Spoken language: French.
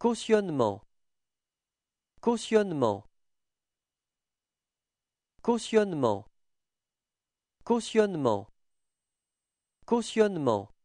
Cautionnement. Cautionnement. Cautionnement. Cautionnement. Cautionnement.